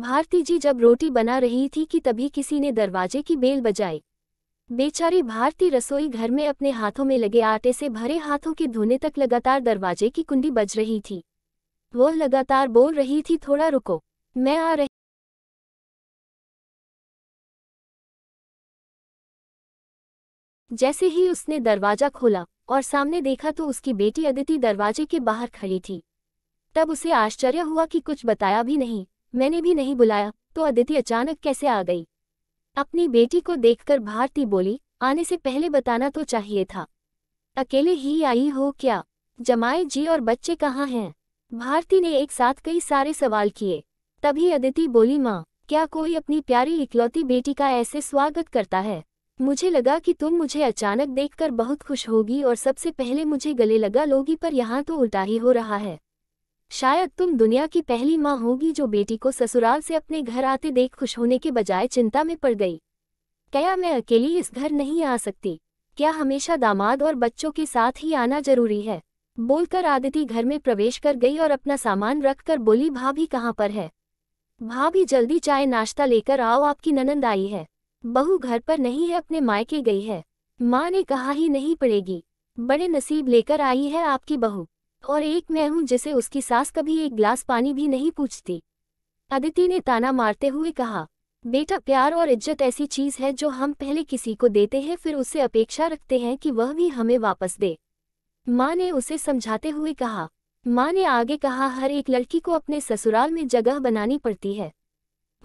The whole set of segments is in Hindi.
भारती जी जब रोटी बना रही थी कि तभी किसी ने दरवाजे की बेल बजाई बेचारी भारती रसोई घर में अपने हाथों में लगे आटे से भरे हाथों के धोने तक लगातार दरवाजे की कुंडी बज रही थी वह लगातार बोल रही थी थोड़ा रुको मैं आ रही जैसे ही उसने दरवाजा खोला और सामने देखा तो उसकी बेटी अदिति दरवाजे के बाहर खड़ी थी तब उसे आश्चर्य हुआ कि कुछ बताया भी नहीं मैंने भी नहीं बुलाया तो अदिति अचानक कैसे आ गई अपनी बेटी को देखकर भारती बोली आने से पहले बताना तो चाहिए था अकेले ही आई हो क्या जमाए जी और बच्चे कहाँ हैं भारती ने एक साथ कई सारे सवाल किए तभी अदिति बोली माँ क्या कोई अपनी प्यारी इकलौती बेटी का ऐसे स्वागत करता है मुझे लगा कि तुम मुझे अचानक देखकर बहुत खुश होगी और सबसे पहले मुझे गले लगा लोगी पर यहाँ तो उल्टा ही हो रहा है शायद तुम दुनिया की पहली माँ होगी जो बेटी को ससुराल से अपने घर आते देख खुश होने के बजाय चिंता में पड़ गई क्या मैं अकेली इस घर नहीं आ सकती क्या हमेशा दामाद और बच्चों के साथ ही आना जरूरी है बोलकर आदिति घर में प्रवेश कर गई और अपना सामान रखकर बोली भाभी कहाँ पर है भाभी जल्दी चाय नाश्ता लेकर आओ आपकी ननंद आई है बहू घर पर नहीं है अपने मायके गई है माँ ने कहा ही नहीं पड़ेगी बड़े नसीब लेकर आई है आपकी बहू और एक मैं हूं जिसे उसकी सास कभी एक ग्लास पानी भी नहीं पूछती अदिति ने ताना मारते हुए कहा बेटा प्यार और इज्जत ऐसी चीज है जो हम पहले किसी को देते हैं फिर उससे अपेक्षा रखते हैं कि वह भी हमें वापस दे माँ ने उसे समझाते हुए कहा माँ ने आगे कहा हर एक लड़की को अपने ससुराल में जगह बनानी पड़ती है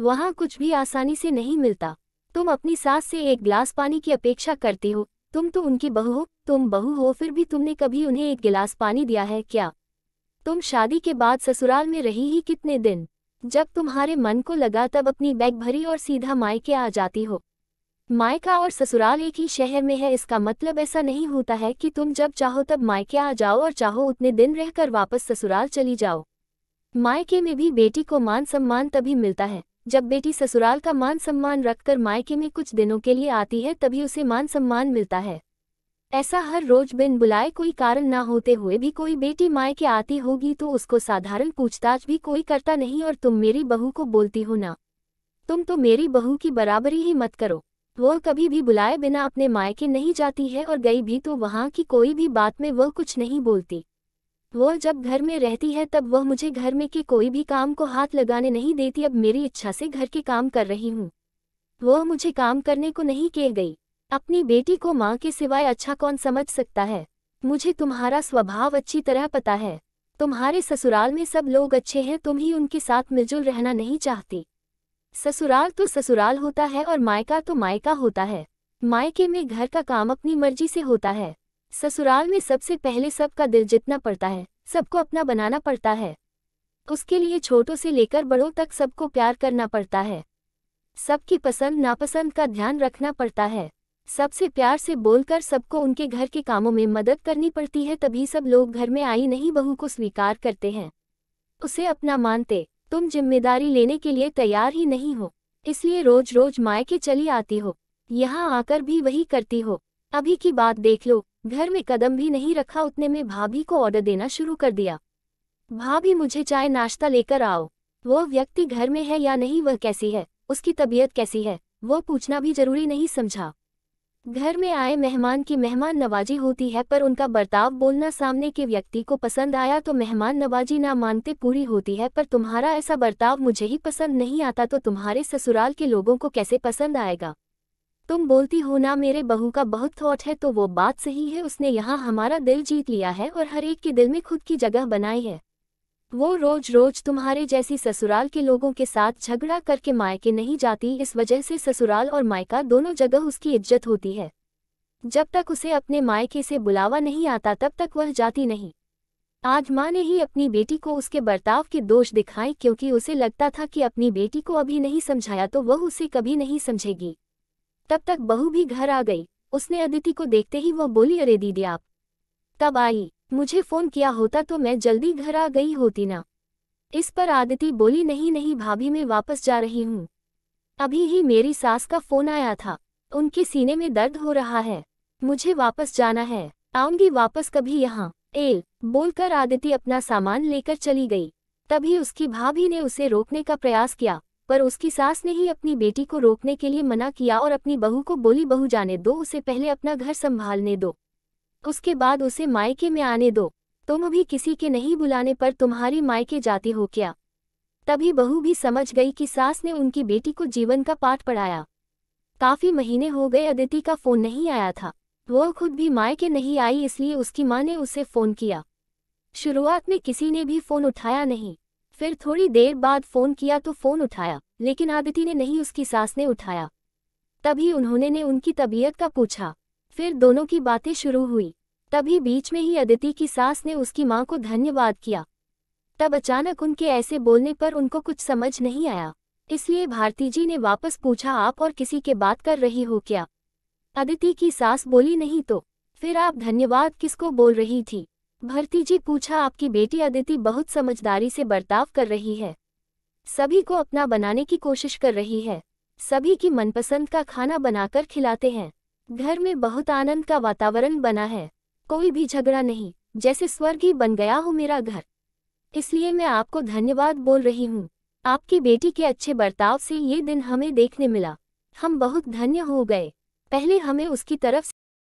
वहाँ कुछ भी आसानी से नहीं मिलता तुम अपनी सास से एक ग्लास पानी की अपेक्षा करते हो तुम तो उनकी बहू हो तुम बहू हो फिर भी तुमने कभी उन्हें एक गिलास पानी दिया है क्या तुम शादी के बाद ससुराल में रही ही कितने दिन जब तुम्हारे मन को लगा तब अपनी बैग भरी और सीधा मायके आ जाती हो मायका और ससुराल एक ही शहर में है इसका मतलब ऐसा नहीं होता है कि तुम जब चाहो तब मायके आ जाओ और चाहो उतने दिन रहकर वापस ससुराल चली जाओ मायके में भी बेटी को मान सम्मान तभी मिलता है जब बेटी ससुराल का मान सम्मान रखकर मायके में कुछ दिनों के लिए आती है तभी उसे मान सम्मान मिलता है ऐसा हर रोज बिन बुलाए कोई कारण ना होते हुए भी कोई बेटी माए के आती होगी तो उसको साधारण पूछताछ भी कोई करता नहीं और तुम मेरी बहू को बोलती हो ना तुम तो मेरी बहू की बराबरी ही मत करो वह कभी भी बुलाए बिना अपने मायके नहीं जाती है और गई भी तो वहाँ की कोई भी बात में वह कुछ नहीं बोलती वह जब घर में रहती है तब वह मुझे घर में के कोई भी काम को हाथ लगाने नहीं देती अब मेरी इच्छा से घर के काम कर रही हूँ वह मुझे काम करने को नहीं कह गई अपनी बेटी को माँ के सिवाय अच्छा कौन समझ सकता है मुझे तुम्हारा स्वभाव अच्छी तरह पता है तुम्हारे ससुराल में सब लोग अच्छे हैं तुम ही उनके साथ मिलजुल रहना नहीं चाहती ससुराल तो ससुराल होता है और मायका तो मायका होता है मायके में घर का काम अपनी मर्जी से होता है ससुराल में सबसे पहले सबका दिल जितना पड़ता है सबको अपना बनाना पड़ता है उसके लिए छोटों से लेकर बड़ों तक सबको प्यार करना पड़ता है सबकी पसंद नापसंद का ध्यान रखना पड़ता है सबसे प्यार से बोलकर सबको उनके घर के कामों में मदद करनी पड़ती है तभी सब लोग घर में आई नहीं बहू को स्वीकार करते हैं उसे अपना मानते तुम जिम्मेदारी लेने के लिए तैयार ही नहीं हो इसलिए रोज रोज मायके चली आती हो यहाँ आकर भी वही करती हो अभी की बात देख लो घर में कदम भी नहीं रखा उतने में भाभी को ऑर्डर देना शुरू कर दिया भाभी मुझे चाय नाश्ता लेकर आओ वो व्यक्ति घर में है या नहीं वह कैसी है उसकी तबीयत कैसी है वो पूछना भी जरूरी नहीं समझा घर में आए मेहमान की मेहमान नवाजी होती है पर उनका बर्ताव बोलना सामने के व्यक्ति को पसंद आया तो मेहमान नवाजी ना मानते पूरी होती है पर तुम्हारा ऐसा बर्ताव मुझे ही पसंद नहीं आता तो तुम्हारे ससुराल के लोगों को कैसे पसंद आएगा तुम बोलती हो ना मेरे बहू का बहुत थॉट है तो वो बात सही है उसने यहाँ हमारा दिल जीत लिया है और हर एक के दिल में खुद की जगह बनाई है वो रोज रोज तुम्हारे जैसी ससुराल के लोगों के साथ झगड़ा करके मायके नहीं जाती इस वजह से ससुराल और मायका दोनों जगह उसकी इज्जत होती है जब तक उसे अपने मायके से बुलावा नहीं आता तब तक वह जाती नहीं आज माँ ने ही अपनी बेटी को उसके बर्ताव के दोष दिखाए क्योंकि उसे लगता था कि अपनी बेटी को अभी नहीं समझाया तो वह उसे कभी नहीं समझेगी तब तक बहू भी घर आ गई उसने अदिति को देखते ही वह बोली अरे दीदी आप तब आई मुझे फ़ोन किया होता तो मैं जल्दी घर आ गई होती ना इस पर आदिति बोली नहीं नहीं भाभी मैं वापस जा रही हूँ अभी ही मेरी सास का फ़ोन आया था उनके सीने में दर्द हो रहा है मुझे वापस जाना है आऊंगी वापस कभी यहाँ ए बोलकर आदिति अपना सामान लेकर चली गई तभी उसकी भाभी ने उसे रोकने का प्रयास किया पर उसकी सास ने ही अपनी बेटी को रोकने के लिए मना किया और अपनी बहू को बोली बहू जाने दो उसे पहले अपना घर संभालने दो उसके बाद उसे मायके में आने दो तुम भी किसी के नहीं बुलाने पर तुम्हारी मायके जाते हो क्या तभी बहू भी समझ गई कि सास ने उनकी बेटी को जीवन का पाठ पढ़ाया काफी महीने हो गए अदिति का फोन नहीं आया था वो खुद भी मायके नहीं आई इसलिए उसकी माँ ने उसे फोन किया शुरुआत में किसी ने भी फोन उठाया नहीं फिर थोड़ी देर बाद फोन किया तो फोन उठाया लेकिन आदिति ने नहीं उसकी सास ने उठाया तभी उन्होंने ने उनकी तबीयत का पूछा फिर दोनों की बातें शुरू हुई तभी बीच में ही अदिति की सास ने उसकी माँ को धन्यवाद किया तब अचानक उनके ऐसे बोलने पर उनको कुछ समझ नहीं आया इसलिए भारती जी ने वापस पूछा आप और किसी के बात कर रही हो क्या अदिति की सास बोली नहीं तो फिर आप धन्यवाद किसको बोल रही थी भरती जी पूछा आपकी बेटी अदिति बहुत समझदारी से बर्ताव कर रही है सभी को अपना बनाने की कोशिश कर रही है सभी की मनपसंद का खाना बनाकर खिलाते हैं घर में बहुत आनंद का वातावरण बना है कोई भी झगड़ा नहीं जैसे स्वर्ग ही बन गया हो मेरा घर इसलिए मैं आपको धन्यवाद बोल रही हूँ आपकी बेटी के अच्छे बर्ताव से ये दिन हमें देखने मिला हम बहुत धन्य हो गए पहले हमें उसकी तरफ